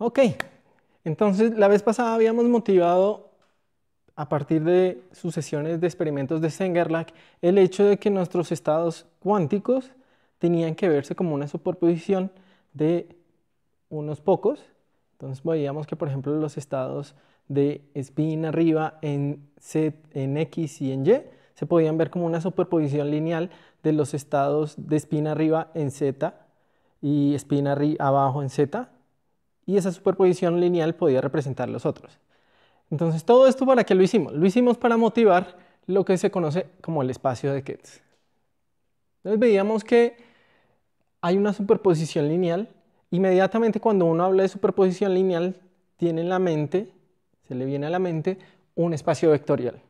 Ok, entonces la vez pasada habíamos motivado a partir de sucesiones de experimentos de Sengerlach el hecho de que nuestros estados cuánticos tenían que verse como una superposición de unos pocos. Entonces veíamos que por ejemplo los estados de spin arriba en, en X y en Y se podían ver como una superposición lineal de los estados de spin arriba en Z y spin abajo en Z y esa superposición lineal podía representar los otros. Entonces, ¿todo esto para qué lo hicimos? Lo hicimos para motivar lo que se conoce como el espacio de Ketz. Entonces veíamos que hay una superposición lineal. Inmediatamente cuando uno habla de superposición lineal, tiene en la mente, se le viene a la mente, un espacio vectorial.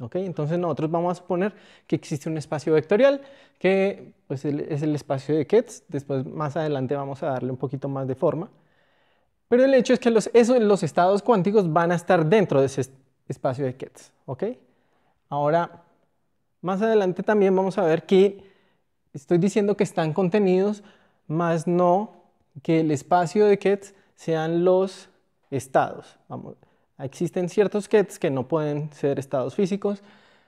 ¿Ok? Entonces nosotros vamos a suponer que existe un espacio vectorial que pues, es el espacio de Ketz. Después, más adelante, vamos a darle un poquito más de forma. Pero el hecho es que los, estados cuánticos van a estar dentro de ese espacio de Ketz. ¿ok? Ahora, más adelante también vamos a ver que estoy diciendo que están contenidos, más no que el espacio de Ketz sean los estados. existen ciertos kets que no pueden ser estados físicos,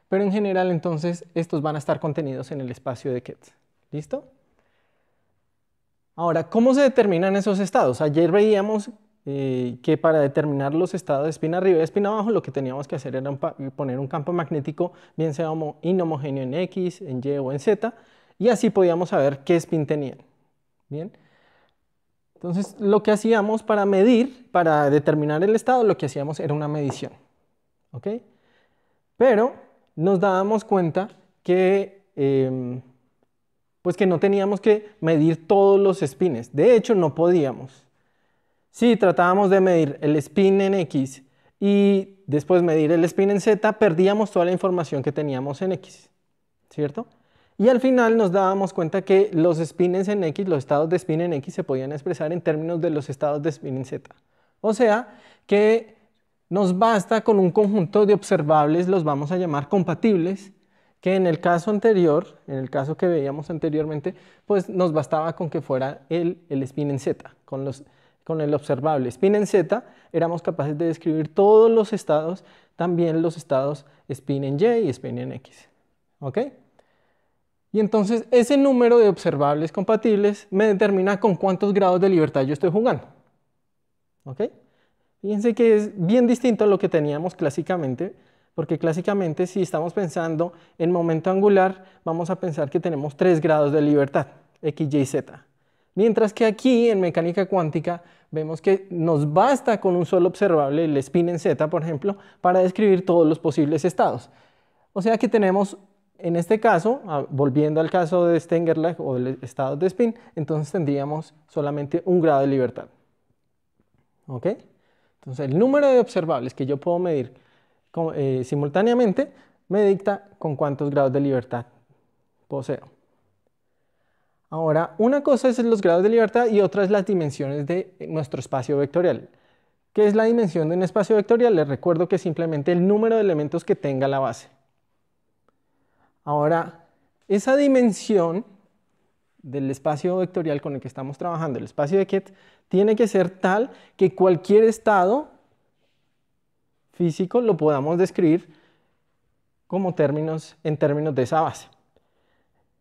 pero en general entonces estos van a estar contenidos en el espacio de Ketz. ¿Listo? Ahora, ¿cómo se determinan esos estados? Ayer veíamos eh, que para determinar los estados de espina arriba y espina abajo, lo que teníamos que hacer era poner un campo magnético, bien sea inhomogéneo en X, en Y o en Z, y así podíamos saber qué spin tenían. Bien. Entonces, lo que hacíamos para medir, para determinar el estado, lo que hacíamos era una medición. ¿Ok? Pero nos dábamos cuenta que em, pues que no teníamos que medir todos los espines. De hecho, no podíamos. Si tratábamos de medir el spin en X y después medir el spin en Z, perdíamos toda la información que teníamos en X, ¿cierto? Y al final nos dábamos cuenta que los espines en X, los estados de spin en X, se podían expresar en términos de los estados de spin en Z. O sea, que nos basta con un conjunto de observables, los vamos a llamar compatibles, que en el caso anterior, en el caso que veíamos anteriormente, pues nos bastaba con que fuera el, spin en Z, con, los, con el observable spin en Z, éramos capaces de describir todos los estados, también los estados spin en Y y spin en X. ¿Ok? Y entonces ese número de observables compatibles me determina con cuántos grados de libertad yo estoy jugando. ¿Ok? Fíjense que es bien distinto a lo que teníamos clásicamente porque clásicamente si estamos pensando en momento angular, vamos a pensar que tenemos tres grados de libertad, x, y, z. Mientras que aquí en mecánica cuántica vemos que nos basta con un solo observable, el spin en z por ejemplo, para describir todos los posibles estados. O sea que tenemos en este caso, volviendo al caso de Stengerlach o el estado de spin, entonces tendríamos solamente un grado de libertad. ¿Ok? Entonces el número de observables que yo puedo medir eh, simultáneamente me dicta con cuántos grados de libertad poseo. Ahora, una cosa es los grados de libertad y otra es las dimensiones de nuestro espacio vectorial. ¿Qué es la dimensión de un espacio vectorial? Les recuerdo que simplemente el número de elementos que tenga la base. Ahora, esa dimensión del espacio vectorial con el que estamos trabajando, el espacio de Ket, tiene que ser tal que cualquier estado físico lo podamos describir como términos en términos de esa base.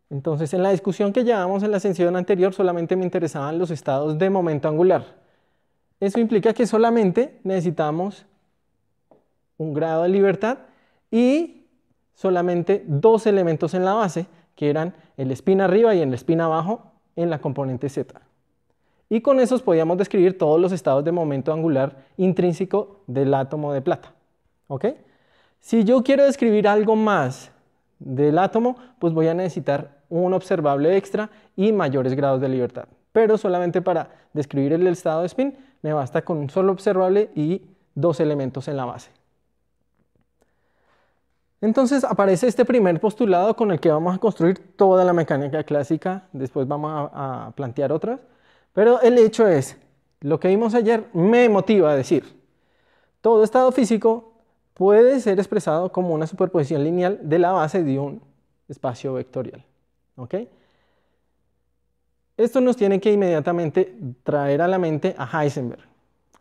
Entonces, en la discusión que llevamos en la sesión anterior solamente me interesaban los estados de momento angular. Eso implica que solamente necesitamos un grado de libertad y solamente dos elementos en la base, que eran el espín arriba y el spin abajo en la componente Z y con esos podíamos describir todos los estados de momento angular intrínseco del átomo de plata. Si yo quiero describir algo más del átomo, pues voy a necesitar un observable extra y mayores grados de libertad. Pero solamente para describir el estado de spin me basta con un solo observable y dos elementos en la base. Entonces aparece este primer postulado con el que vamos a construir toda la mecánica clásica, después vamos a plantear otras, pero el hecho es, lo que vimos ayer me motiva a decir, todo estado físico puede ser expresado como una superposición lineal de la base de un espacio vectorial. Esto nos tiene que inmediatamente traer a la mente a Heisenberg.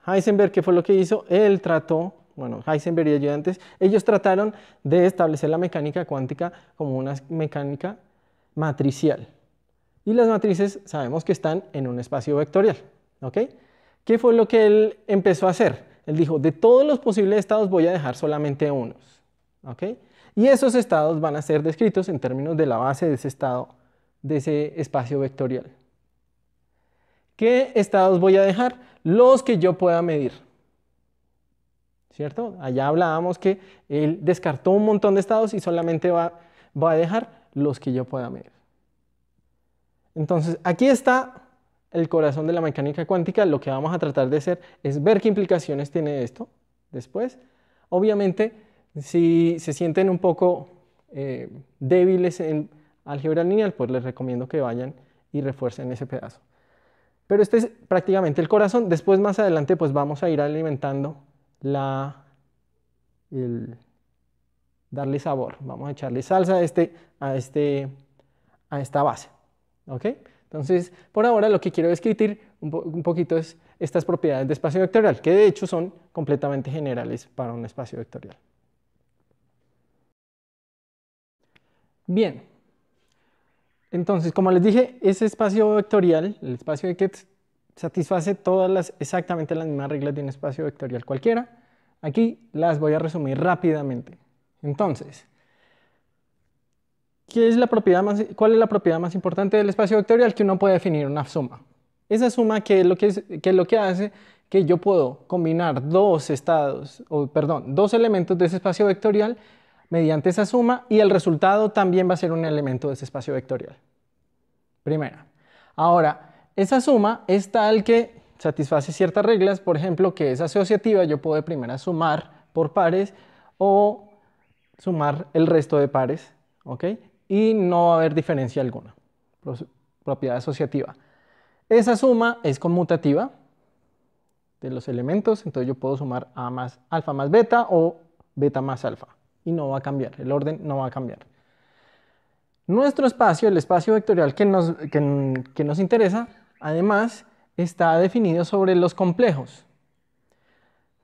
Heisenberg, ¿qué fue lo que hizo? Él trató, bueno, Heisenberg y ayudantes, ellos trataron de establecer la mecánica cuántica como una mecánica matricial y las matrices sabemos que están en un espacio vectorial. ¿ok? ¿Qué fue lo que él empezó a hacer? Él dijo, de todos los posibles estados voy a dejar solamente unos. ¿ok? Y esos estados van a ser descritos en términos de la base de ese estado, de ese espacio vectorial. ¿Qué estados voy a dejar? Los que yo pueda medir. ¿Cierto? Allá hablábamos que él descartó un montón de estados y solamente va, va a dejar los que yo pueda medir. Entonces, aquí está el corazón de la mecánica cuántica. Lo que vamos a tratar de hacer es ver qué implicaciones tiene esto después. Obviamente, si se sienten un poco eh, débiles en álgebra lineal, pues les recomiendo que vayan y refuercen ese pedazo. Pero este es prácticamente el corazón. Después, más adelante, pues vamos a ir alimentando la... darle sabor. Vamos a echarle salsa a, este, a este, esta base. ¿ok? Entonces, por ahora lo que quiero describir un, poquito es estas propiedades de espacio vectorial, que de hecho son completamente generales para un espacio vectorial. Bien, entonces, como les dije, ese espacio vectorial, el espacio de que satisface todas las, exactamente las mismas reglas de un espacio vectorial cualquiera, aquí las voy a resumir rápidamente. Entonces, ¿Qué es la propiedad más, ¿Cuál es la propiedad más importante del espacio vectorial? Que uno puede definir una suma. Esa suma que es lo que, que, lo que hace que yo puedo combinar dos estados, o perdón, dos elementos de ese espacio vectorial mediante esa suma y el resultado también va a ser un elemento de ese espacio vectorial. Primera. Ahora, esa suma es tal que satisface ciertas reglas, por ejemplo, que es asociativa, yo puedo primero sumar por pares o sumar el resto de pares, ¿ok? y no va a haber diferencia alguna. Propiedad asociativa. Esa suma es conmutativa de los elementos, entonces yo puedo sumar A más alfa más beta o beta más alfa y no va a cambiar, el orden no va a cambiar. Nuestro espacio, el espacio vectorial que nos, que, que nos interesa, además está definido sobre los complejos.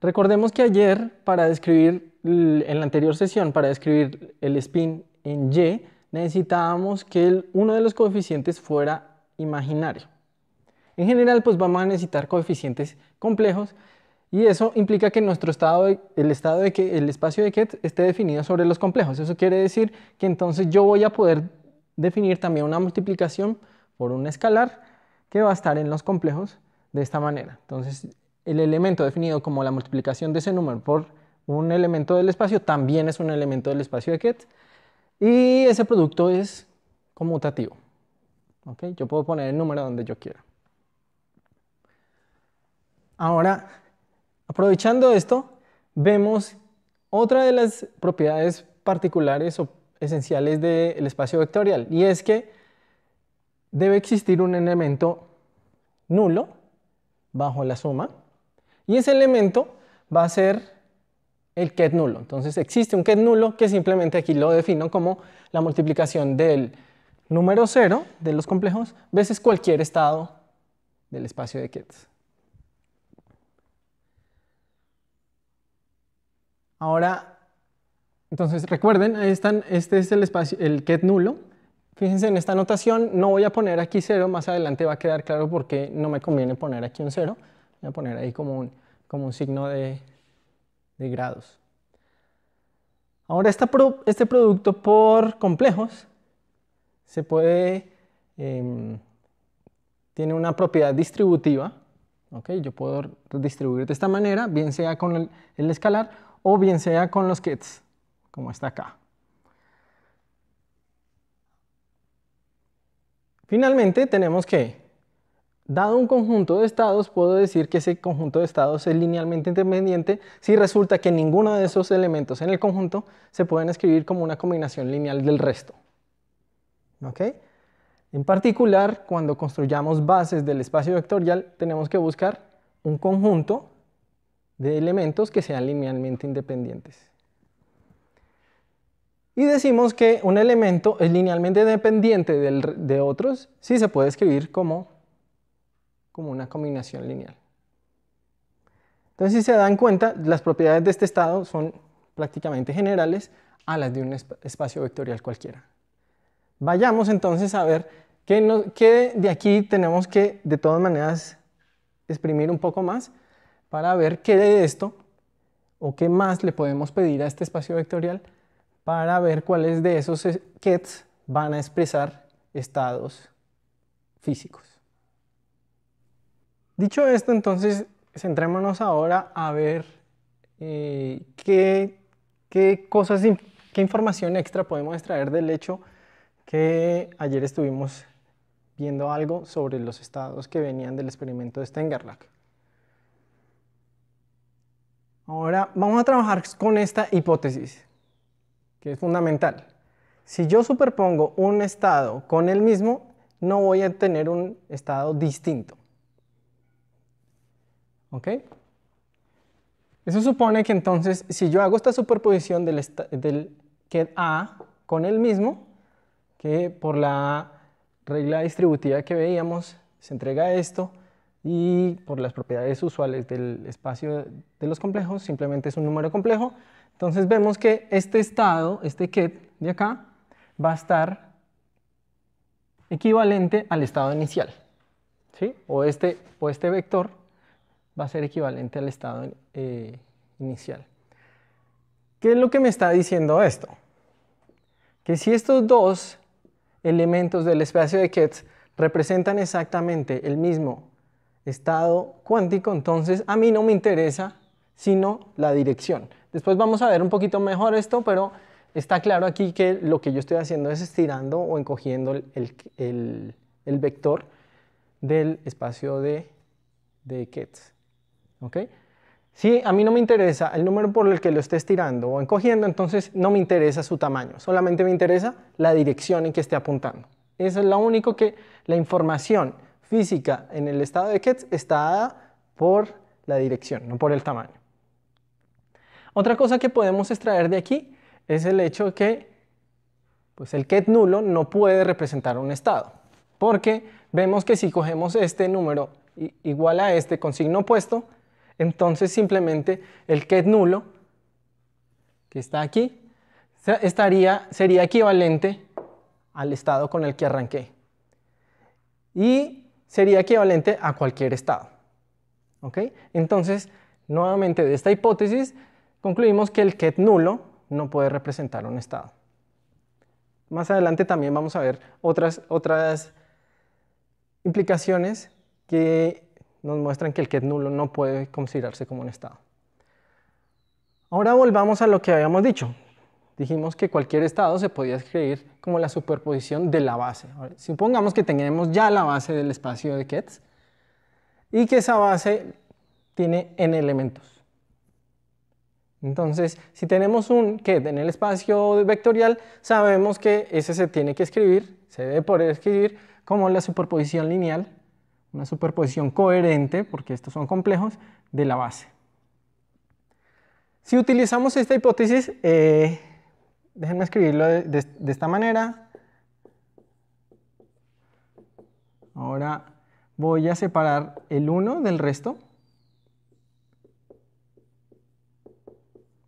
Recordemos que ayer, para describir, en la anterior sesión, para describir el spin en Y, necesitábamos que el, uno de los coeficientes fuera imaginario. En general, pues vamos a necesitar coeficientes complejos y eso implica que nuestro estado, el estado de que el espacio de Ket esté definido sobre los complejos. Eso quiere decir que entonces yo voy a poder definir también una multiplicación por un escalar que va a estar en los complejos de esta manera. Entonces, el elemento definido como la multiplicación de ese número por un elemento del espacio también es un elemento del espacio de Ket y ese producto es conmutativo. ¿ok? Yo puedo poner el número donde yo quiera. Ahora, aprovechando esto, vemos otra de las propiedades particulares o esenciales del espacio vectorial y es que debe existir un elemento nulo bajo la suma y ese elemento va a ser el ket nulo. Entonces existe un ket nulo que simplemente aquí lo defino como la multiplicación del número 0 de los complejos veces cualquier estado del espacio de kets. Ahora, entonces recuerden, están, este es el, espacio, el ket nulo. Fíjense en esta notación, no voy a poner aquí 0, más adelante va a quedar claro por qué no me conviene poner aquí un 0. Voy a poner ahí como como un signo de, de grados. Ahora este producto por complejos se puede, em, tiene una propiedad distributiva. Yo puedo distribuir de esta manera, bien sea con el, el escalar o bien sea con los kits, como está acá. Finalmente tenemos que Dado un conjunto de estados, puedo decir que ese conjunto de estados es linealmente independiente si resulta que ninguno de esos elementos en el conjunto se pueden escribir como una combinación lineal del resto. ¿Ok? En particular, cuando construyamos bases del espacio vectorial, tenemos que buscar un conjunto de elementos que sean linealmente independientes. Y decimos que un elemento es linealmente dependiente de otros si se puede escribir como como una combinación lineal. Entonces, si se dan cuenta, las propiedades de este estado son prácticamente generales a las de un espacio vectorial cualquiera. Vayamos entonces a ver qué, qué de aquí tenemos que, de todas maneras, exprimir un poco más para ver qué de esto o qué más le podemos pedir a este espacio vectorial para ver cuáles de esos kets van a expresar estados físicos. Dicho esto, entonces, centrémonos ahora a ver eh, qué, cosas, qué información extra podemos extraer del hecho que ayer estuvimos viendo algo sobre los estados que venían del experimento de Stengerlach. Ahora vamos a trabajar con esta hipótesis, que es fundamental. Si yo superpongo un estado con el mismo, no voy a tener un estado distinto. ¿Ok? Eso supone que entonces, si yo hago esta superposición del, del ket A con el mismo, que por la regla distributiva que veíamos, se entrega esto, y por las propiedades usuales del espacio de los complejos, simplemente es un número complejo. Entonces vemos que este estado, este ket de acá, va a estar equivalente al estado inicial, ¿sí? O este, o este vector va a ser equivalente al estado eh, inicial. ¿Qué es lo que me está diciendo esto? Que si estos dos elementos del espacio de Ketz representan exactamente el mismo estado cuántico, entonces a mí no me interesa sino la dirección. Después vamos a ver un poquito mejor esto, pero está claro aquí que lo que yo estoy haciendo es estirando o encogiendo el, vector del espacio de, de Ketz. ¿ok? Si a mí no me interesa el número por el que lo esté estirando o encogiendo, entonces no me interesa su tamaño, solamente me interesa la dirección en que esté apuntando. Eso es lo único que la información física en el estado de ket está dada por la dirección, no por el tamaño. Otra cosa que podemos extraer de aquí es el hecho que pues el ket nulo no puede representar un estado, porque vemos que si cogemos este número igual a este con signo opuesto, entonces simplemente el ket nulo, que está aquí, estaría, sería equivalente al estado con el que arranqué. Y sería equivalente a cualquier estado. ¿Ok? Entonces, nuevamente de esta hipótesis, concluimos que el ket nulo no puede representar un estado. Más adelante también vamos a ver otras, otras implicaciones que nos muestran que el ket nulo no puede considerarse como un estado. Ahora volvamos a lo que habíamos dicho. Dijimos que cualquier estado se podía escribir como la superposición de la base. supongamos que tenemos ya la base del espacio de kets y que esa base tiene n elementos. Entonces, si tenemos un ket en el espacio vectorial, sabemos que ese se tiene que escribir, se debe poder escribir como la superposición lineal una superposición coherente, porque estos son complejos, de la base. Si utilizamos esta hipótesis, eh, déjenme escribirlo de, esta manera. Ahora voy a separar el 1 del resto.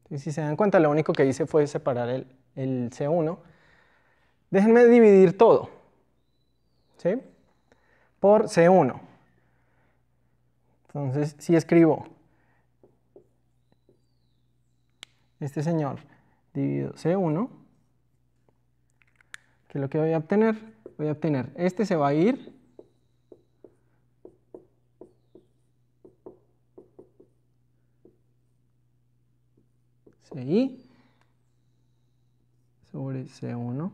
Y si se dan cuenta, lo único que hice fue separar el, el C1. Déjenme dividir todo. ¿Sí? por C1. Entonces, si escribo este señor dividido C1, que es lo que voy a obtener, voy a obtener, este se va a ir CI sobre C1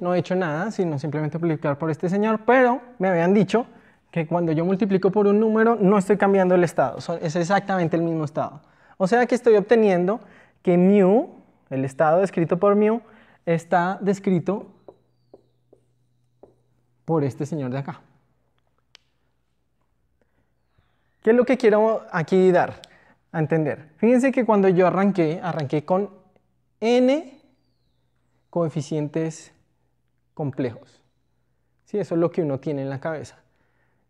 No he hecho nada, sino simplemente multiplicar por este señor, pero me habían dicho que cuando yo multiplico por un número no estoy cambiando el estado, es exactamente el mismo estado. O sea que estoy obteniendo que mu, el estado descrito por mu, está descrito por este señor de acá. ¿Qué es lo que quiero aquí dar a entender? Fíjense que cuando yo arranqué, arranqué con n coeficientes complejos. Sí, eso es lo que uno tiene en la cabeza.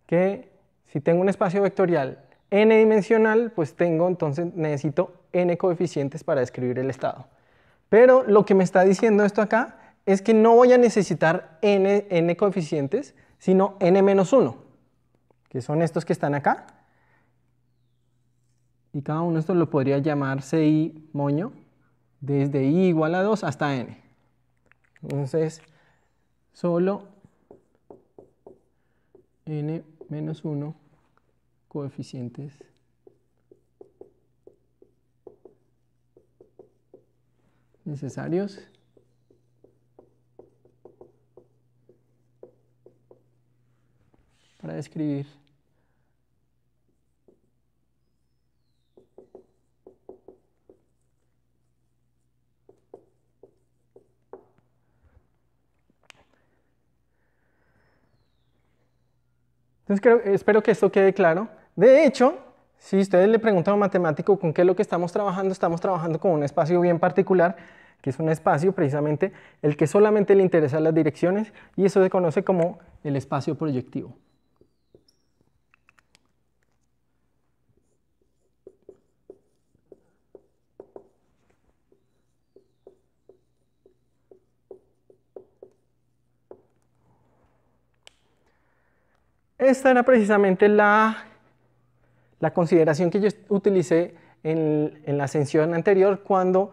Que si tengo un espacio vectorial n dimensional, pues tengo entonces necesito n coeficientes para describir el estado. Pero lo que me está diciendo esto acá es que no voy a necesitar n, n coeficientes, sino n menos 1, que son estos que están acá. Y cada uno de estos lo podría llamar ci moño, desde i igual a 2 hasta n. Entonces, solo n menos 1 coeficientes necesarios para describir Entonces espero que esto quede claro. De hecho, si ustedes le preguntan a un matemático con qué es lo que estamos trabajando, estamos trabajando con un espacio bien particular, que es un espacio precisamente el que solamente le interesan las direcciones y eso se conoce como el espacio proyectivo. Esta era precisamente la, consideración que yo utilicé en, en la ascensión anterior cuando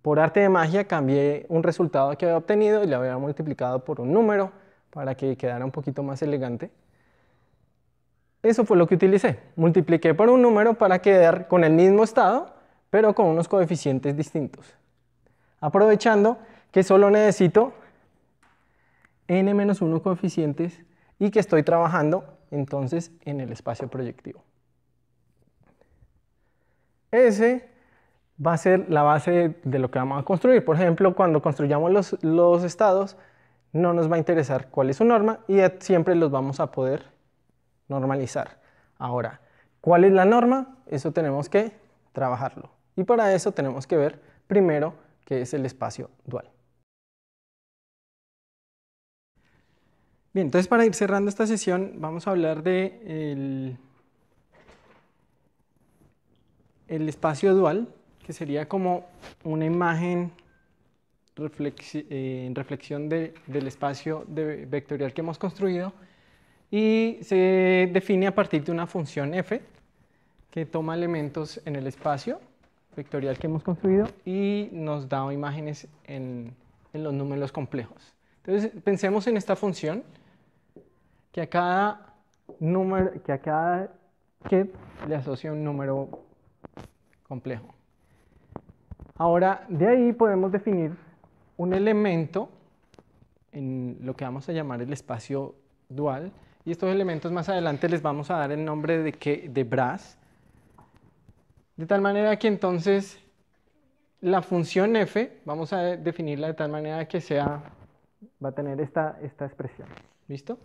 por arte de magia cambié un resultado que había obtenido y lo había multiplicado por un número para que quedara un poquito más elegante. Eso fue lo que utilicé. Multipliqué por un número para quedar con el mismo estado, pero con unos coeficientes distintos. Aprovechando que solo necesito n-1 coeficientes y que estoy trabajando entonces en el espacio proyectivo. Ese va a ser la base de lo que vamos a construir. Por ejemplo, cuando construyamos los, los estados, no nos va a interesar cuál es su norma y siempre los vamos a poder normalizar. Ahora, ¿cuál es la norma? Eso tenemos que trabajarlo. Y para eso tenemos que ver primero qué es el espacio dual. Bien, entonces para ir cerrando esta sesión vamos a hablar de el, espacio dual, que sería como una imagen eh, en reflexión del espacio de vectorial que hemos construido y se define a partir de una función f que toma elementos en el espacio vectorial que hemos construido y nos da imágenes en, en los números complejos. Entonces pensemos en esta función que a cada número, que a cada le asocia un número complejo. Ahora, de ahí podemos definir un elemento en lo que vamos a llamar el espacio dual. Y estos elementos más adelante les vamos a dar el nombre de, que, de brass. De tal manera que entonces la función f, vamos a definirla de tal manera que sea, va a tener esta, esta expresión. ¿Listo?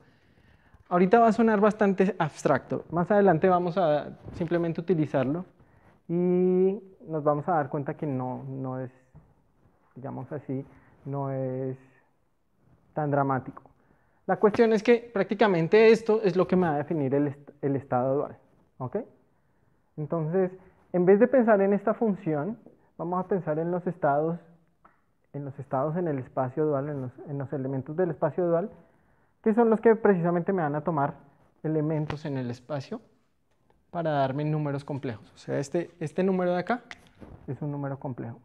Ahorita va a sonar bastante abstracto. Más adelante vamos a simplemente utilizarlo y nos vamos a dar cuenta que no, no es, digamos así, no es tan dramático. La cuestión es que prácticamente esto es lo que me va a definir el, estado dual. ¿ok? Entonces, en vez de pensar en esta función, vamos a pensar en los estados en los estados en el espacio dual, en los elementos del espacio dual, son los que precisamente me van a tomar elementos en el espacio para darme números complejos. O sea, este, este número de acá es un número complejo.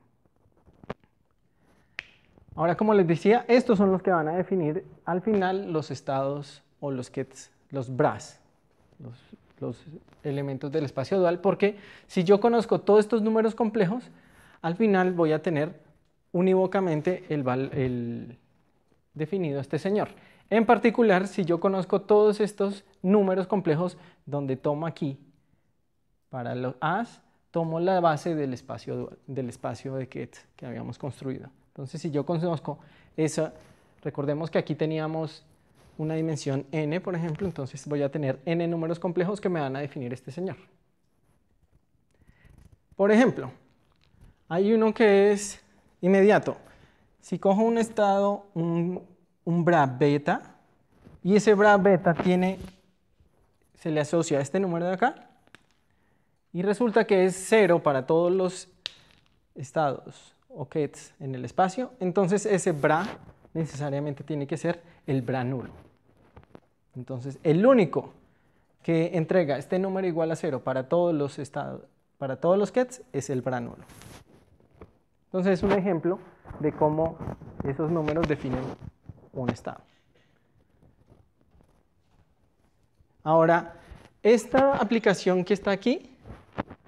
Ahora, como les decía, estos son los que van a definir al final los estados o los kits, los bras, los, elementos del espacio dual, porque si yo conozco todos estos números complejos, al final voy a tener unívocamente el definido este señor. En particular, si yo conozco todos estos números complejos donde tomo aquí, para los as, tomo la base del espacio, del espacio de ket que habíamos construido. Entonces, si yo conozco esa, recordemos que aquí teníamos una dimensión n, por ejemplo, entonces voy a tener n números complejos que me van a definir este señor. Por ejemplo, hay uno que es inmediato. Si cojo un estado, un un bra beta y ese bra beta tiene, se le asocia este número de acá y resulta que es cero para todos los estados o kets en el espacio, entonces ese bra necesariamente tiene que ser el bra nulo. Entonces el único que entrega este número igual a cero para todos los estados, para todos los kets es el bra nulo. Entonces es un ejemplo de cómo esos números definen un estado. Ahora, esta aplicación que está aquí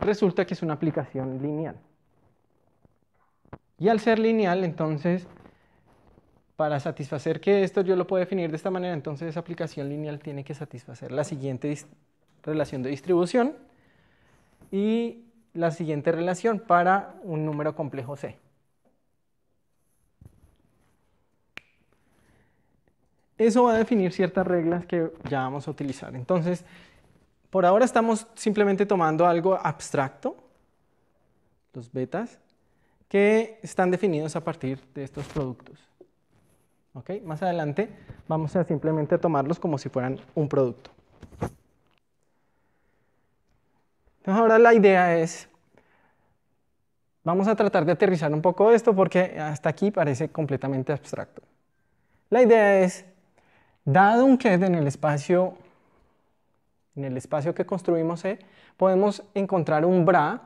resulta que es una aplicación lineal. Y al ser lineal, entonces, para satisfacer que esto yo lo puedo definir de esta manera, entonces esa aplicación lineal tiene que satisfacer la siguiente relación de distribución y la siguiente relación para un número complejo C. eso va a definir ciertas reglas que ya vamos a utilizar. Entonces, por ahora estamos simplemente tomando algo abstracto, los betas, que están definidos a partir de estos productos. ¿Ok? Más adelante vamos a simplemente tomarlos como si fueran un producto. Entonces ahora la idea es, vamos a tratar de aterrizar un poco esto porque hasta aquí parece completamente abstracto. La idea es Dado un ket en el espacio, en el espacio que construimos E, podemos encontrar un bra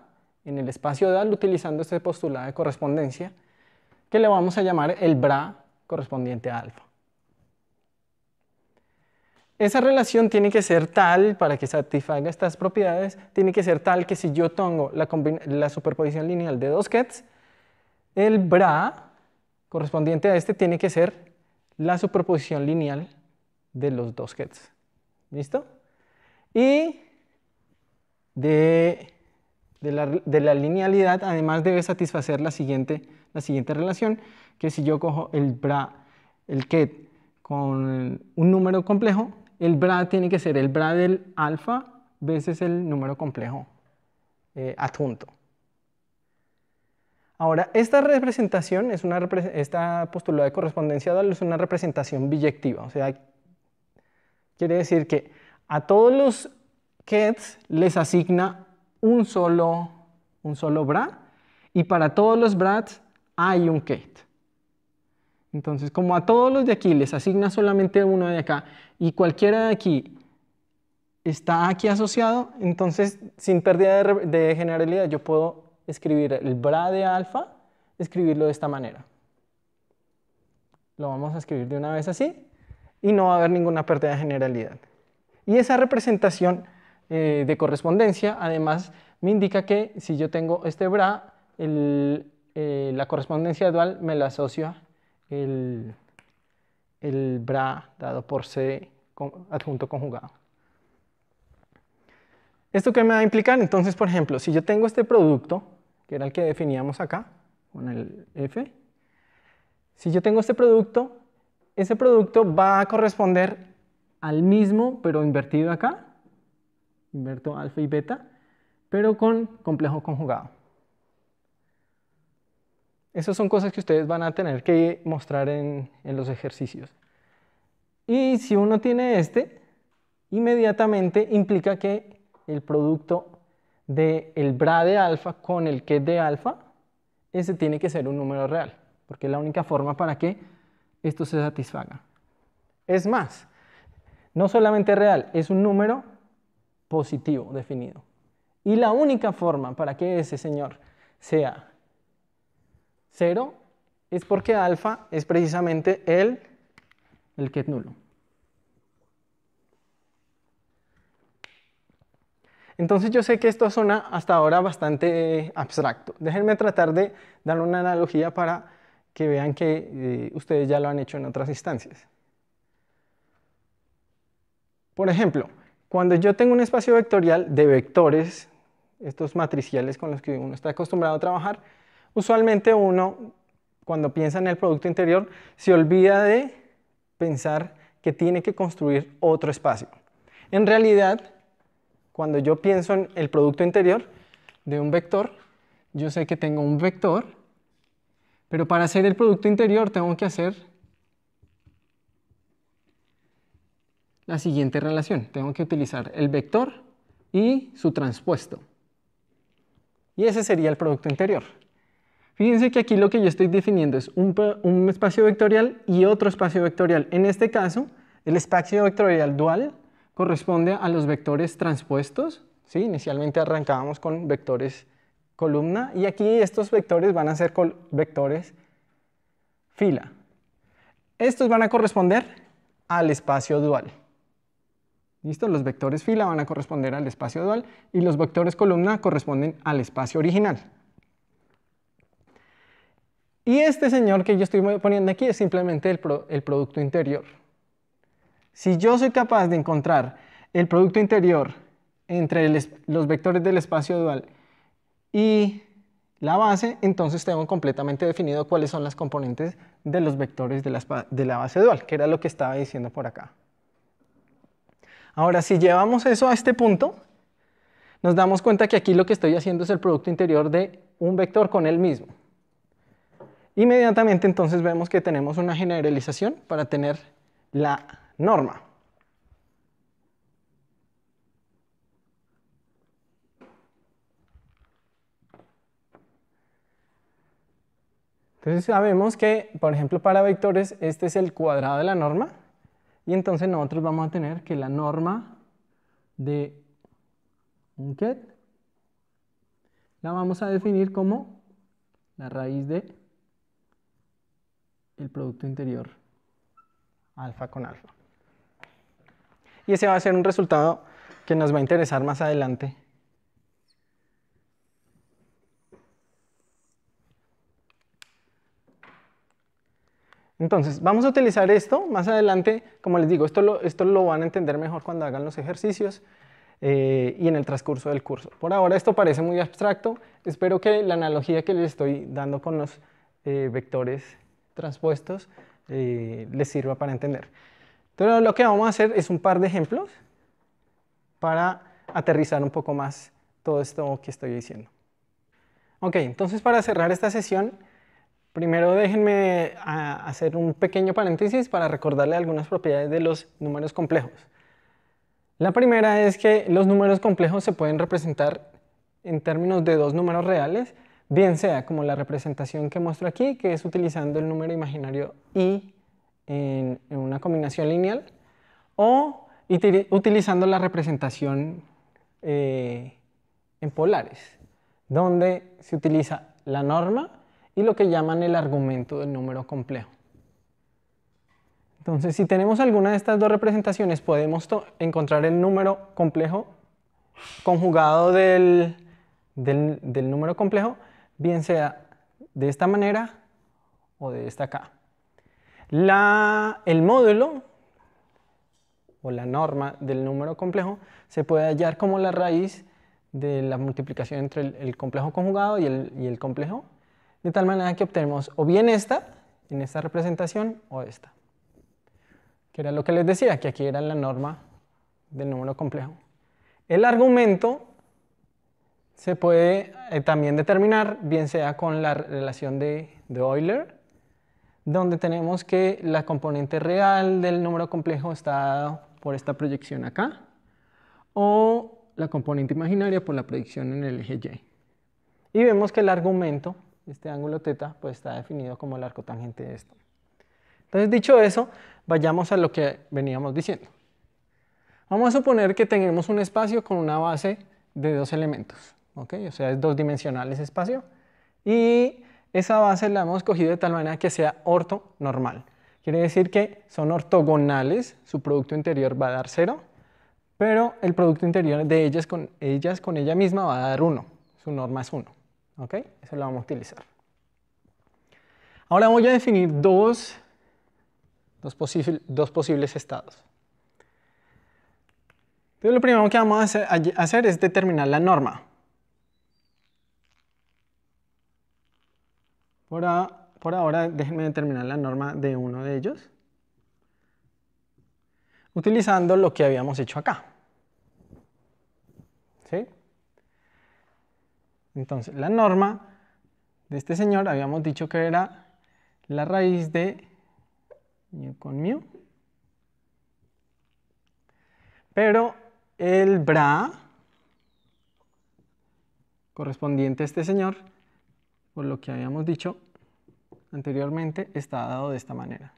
en el espacio DAL utilizando este postulado de correspondencia que le vamos a llamar el bra correspondiente a alfa. Esa relación tiene que ser tal, para que satisfaga estas propiedades, tiene que ser tal que si yo tengo la, la superposición lineal de dos kets, el bra correspondiente a este tiene que ser la superposición lineal de los dos kets. ¿Listo? Y de, la, linealidad además debe satisfacer la siguiente, la siguiente relación, que si yo cojo el bra, el ket con un número complejo, el bra tiene que ser el bra del alfa veces el número complejo eh, adjunto. Ahora, esta representación, es una, esta postulada de correspondencia es una representación biyectiva, o sea, Quiere decir que a todos los kets les asigna un solo, un solo bra y para todos los brats hay un ket. Entonces, como a todos los de aquí les asigna solamente uno de acá y cualquiera de aquí está aquí asociado, entonces sin pérdida de, de generalidad yo puedo escribir el bra de alfa, escribirlo de esta manera. Lo vamos a escribir de una vez así y no va a haber ninguna pérdida de generalidad. Y esa representación eh, de correspondencia además me indica que si yo tengo este bra, eh, la correspondencia dual me la asocia el, el bra dado por C adjunto conjugado. ¿Esto qué me va a implicar? Entonces, por ejemplo, si yo tengo este producto, que era el que definíamos acá, con el F, si yo tengo este producto, ese producto va a corresponder al mismo, pero invertido acá. Inverto alfa y beta, pero con complejo conjugado. Esas son cosas que ustedes van a tener que mostrar en, los ejercicios. Y si uno tiene este, inmediatamente implica que el producto del el bra de alfa con el ket de alfa, ese tiene que ser un número real, porque es la única forma para que esto se satisfaga. Es más, no solamente real, es un número positivo definido. Y la única forma para que ese señor sea cero es porque alfa es precisamente el, que es nulo. Entonces yo sé que esto suena hasta ahora bastante abstracto. Déjenme tratar de dar una analogía para que vean que eh, ustedes ya lo han hecho en otras instancias. Por ejemplo, cuando yo tengo un espacio vectorial de vectores, estos matriciales con los que uno está acostumbrado a trabajar, usualmente uno, cuando piensa en el producto interior, se olvida de pensar que tiene que construir otro espacio. En realidad, cuando yo pienso en el producto interior de un vector, yo sé que tengo un vector pero para hacer el Producto Interior tengo que hacer la siguiente relación. Tengo que utilizar el vector y su transpuesto. Y ese sería el Producto Interior. Fíjense que aquí lo que yo estoy definiendo es un, espacio vectorial y otro espacio vectorial. En este caso, el espacio vectorial dual corresponde a los vectores transpuestos. ¿sí? Inicialmente arrancábamos con vectores columna y aquí estos vectores van a ser vectores fila. Estos van a corresponder al espacio dual. ¿Listo? Los vectores fila van a corresponder al espacio dual y los vectores columna corresponden al espacio original. Y este señor que yo estoy poniendo aquí es simplemente el, producto interior. Si yo soy capaz de encontrar el producto interior entre los vectores del espacio dual y la base, entonces tengo completamente definido cuáles son las componentes de los vectores de la, base dual, que era lo que estaba diciendo por acá. Ahora, si llevamos eso a este punto, nos damos cuenta que aquí lo que estoy haciendo es el producto interior de un vector con él mismo. Inmediatamente entonces vemos que tenemos una generalización para tener la norma. Entonces sabemos que, por ejemplo, para vectores, este es el cuadrado de la norma, y entonces nosotros vamos a tener que la norma de un ket la vamos a definir como la raíz de el producto interior alfa con alfa. Y ese va a ser un resultado que nos va a interesar más adelante Entonces, vamos a utilizar esto más adelante. Como les digo, esto lo, esto lo van a entender mejor cuando hagan los ejercicios eh, y en el transcurso del curso. Por ahora esto parece muy abstracto. Espero que la analogía que les estoy dando con los eh, vectores transpuestos eh, les sirva para entender. Entonces, lo que vamos a hacer es un par de ejemplos para aterrizar un poco más todo esto que estoy diciendo. Ok, entonces para cerrar esta sesión Primero déjenme ah, hacer un pequeño paréntesis para recordarle algunas propiedades de los números complejos. La primera es que los números complejos se pueden representar en términos de dos números reales, bien sea como la representación que muestro aquí, que es utilizando el número imaginario i en, una combinación lineal, o utilizando la representación eh, en polares, donde se utiliza la norma y lo que llaman el argumento del número complejo. Entonces, si tenemos alguna de estas dos representaciones, podemos encontrar el número complejo conjugado del, número complejo, bien sea de esta manera o de esta acá. el módulo o la norma del número complejo se puede hallar como la raíz de la multiplicación entre el, complejo conjugado y el, y el complejo de tal manera que obtenemos o bien esta, en esta representación, o esta. Que era lo que les decía, que aquí era la norma del número complejo. El argumento se puede eh, también determinar, bien sea con la relación de, Euler, donde tenemos que la componente real del número complejo está por esta proyección acá, o la componente imaginaria por la proyección en el eje Y. Y vemos que el argumento este ángulo teta pues está definido como el arco tangente de esto. Entonces, dicho eso, vayamos a lo que veníamos diciendo. Vamos a suponer que tenemos un espacio con una base de dos elementos, ¿ok? O sea, es dos dimensional ese espacio. Y esa base la hemos cogido de tal manera que sea ortonormal. Quiere decir que son ortogonales, su producto interior va a dar cero, pero el producto interior de ellas con, ellas con ella misma va a dar 1, su norma es 1. ¿Ok? Eso lo vamos a utilizar. Ahora voy a definir dos, dos, posibles estados. Entonces lo primero que vamos a hacer, es determinar la norma. Por, ahora déjenme determinar la norma de uno de ellos. Utilizando lo que habíamos hecho acá. ¿Sí? Entonces, la norma de este señor habíamos dicho que era la raíz de mu con mu. Pero el bra correspondiente a este señor, por lo que habíamos dicho anteriormente, está dado de esta manera.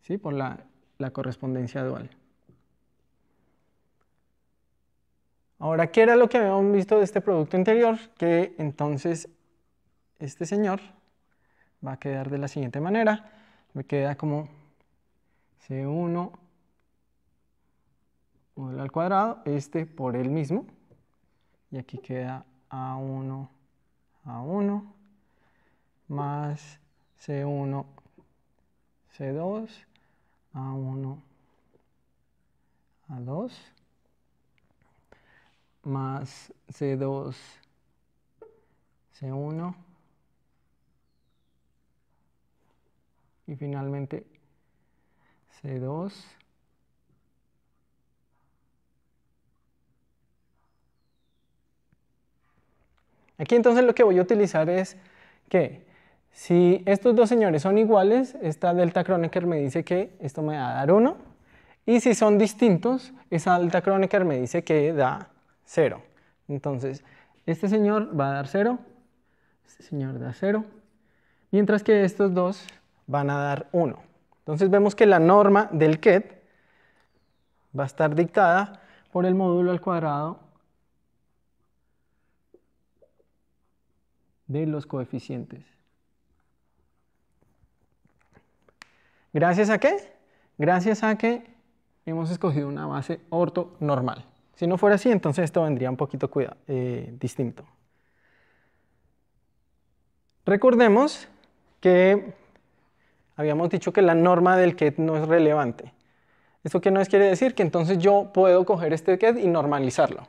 ¿Sí? Por la correspondencia dual. Ahora, ¿qué era lo que habíamos visto de este producto interior? Que entonces este señor va a quedar de la siguiente manera. Me queda como C1 al cuadrado, este por el mismo. Y aquí queda A1, A1, más C1, C2, A1, A2 más C2, C1 y finalmente C2 Aquí entonces lo que voy a utilizar es que si estos dos señores son iguales, esta delta Kronecker me dice que esto me va a dar 1, y si son distintos, esa delta Kronecker me dice que da 0. Entonces, este señor va a dar 0, este señor da 0, mientras que estos dos van a dar 1. Entonces vemos que la norma del ket va a estar dictada por el módulo al cuadrado de los coeficientes. ¿Gracias a qué? Gracias a que hemos escogido una base ortonormal. Si no fuera así, entonces esto vendría un poquito eh, distinto. Recordemos que habíamos dicho que la norma del ket no es relevante. ¿Esto qué nos quiere decir? Que entonces yo puedo coger este ket y normalizarlo.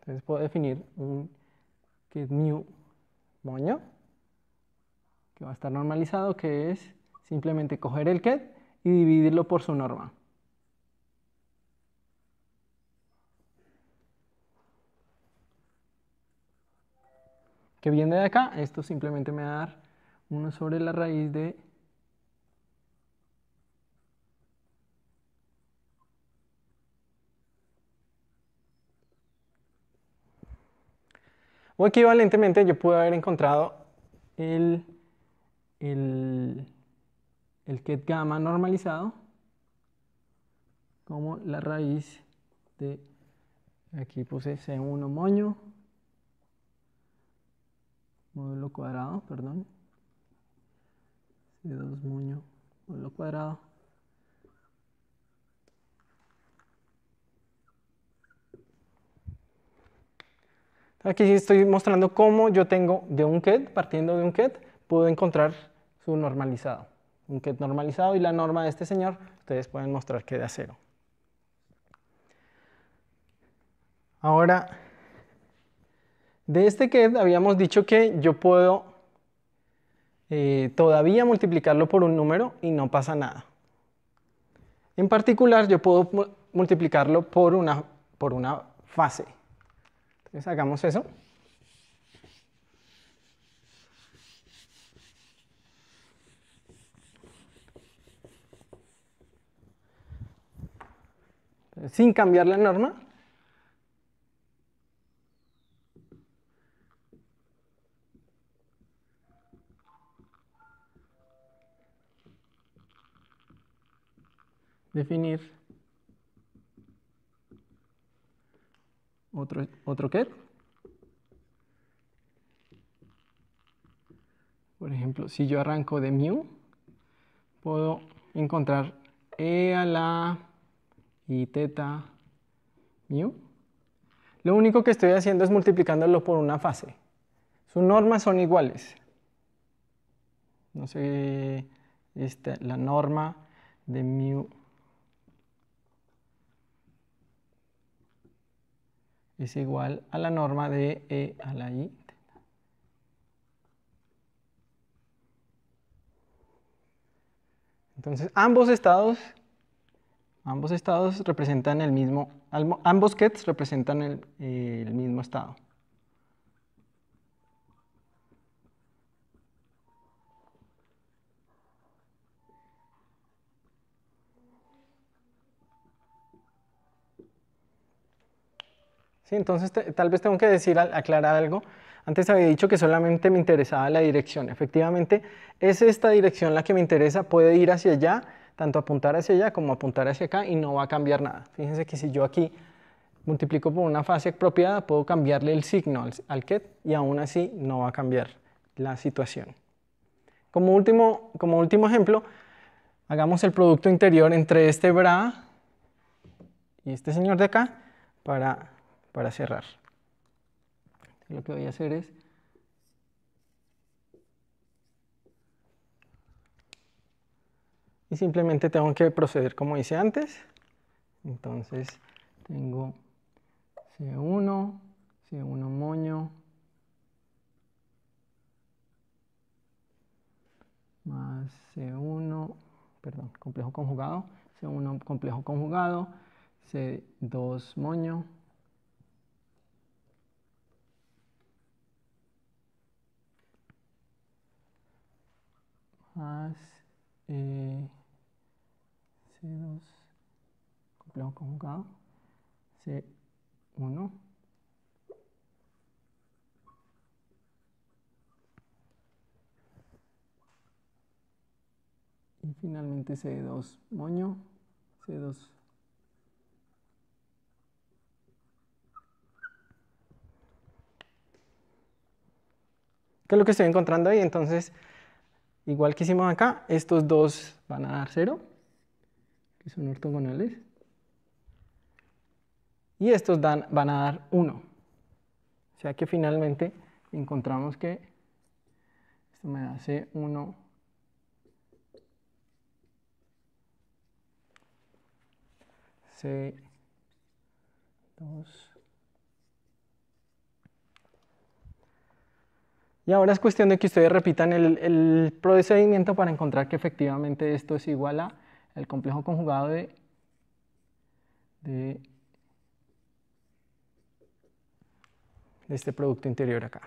Entonces puedo definir un que es mu moño, que va a estar normalizado, que es simplemente coger el ket y dividirlo por su norma. Que viene de acá, esto simplemente me va a dar 1 sobre la raíz de O equivalentemente yo pude haber encontrado el, el, el ket gamma normalizado como la raíz de, aquí puse C1 moño, módulo cuadrado, perdón, C2 moño, módulo cuadrado Aquí estoy mostrando cómo yo tengo de un ket, partiendo de un ket, puedo encontrar su normalizado. Un ket normalizado y la norma de este señor, ustedes pueden mostrar que da cero. Ahora, de este ket habíamos dicho que yo puedo eh, todavía multiplicarlo por un número y no pasa nada. En particular, yo puedo multiplicarlo por una, por una fase. Le sacamos eso. sin cambiar la norma. Definir otro, otro Por ejemplo, si yo arranco de mu, puedo encontrar e a la y teta mu. Lo único que estoy haciendo es multiplicándolo por una fase. Sus normas son iguales. No sé, esta, la norma de mu es igual a la norma de E a la I. Entonces, ambos estados, ambos estados representan el mismo, ambos kets representan el, el mismo estado. Entonces, tal vez tengo que decir, aclarar algo. Antes había dicho que solamente me interesaba la dirección. Efectivamente, es esta dirección la que me interesa. Puede ir hacia allá, tanto apuntar hacia allá como apuntar hacia acá y no va a cambiar nada. Fíjense que si yo aquí multiplico por una fase apropiada, puedo cambiarle el signo al, al ket y aún así no va a cambiar la situación. Como último, como último ejemplo, hagamos el producto interior entre este bra y este señor de acá para para cerrar. Lo que voy a hacer es y simplemente tengo que proceder como hice antes. Entonces tengo C1, C1 moño, más C1, perdón, complejo conjugado, C1 complejo conjugado, C2 moño, más eh, C2 complejo conjugado C1 y finalmente C2 moño C2 ¿Qué es lo que estoy encontrando ahí? Entonces, Igual que hicimos acá, estos dos van a dar 0, que son ortogonales. Y estos van a dar 1. O sea que finalmente encontramos que esto me da C1, C2, Y ahora es cuestión de que ustedes repitan el, procedimiento para encontrar que efectivamente esto es igual a el complejo conjugado de, este producto interior acá.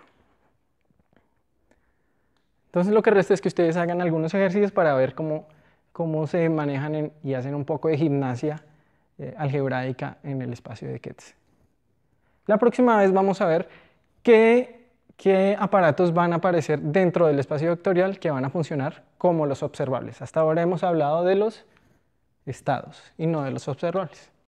Entonces lo que resta es que ustedes hagan algunos ejercicios para ver cómo, cómo se manejan y hacen un poco de gimnasia eh, algebraica en el espacio de Ketz. La próxima vez vamos a ver qué qué aparatos van a aparecer dentro del espacio vectorial que van a funcionar como los observables. Hasta ahora hemos hablado de los estados y no de los observables.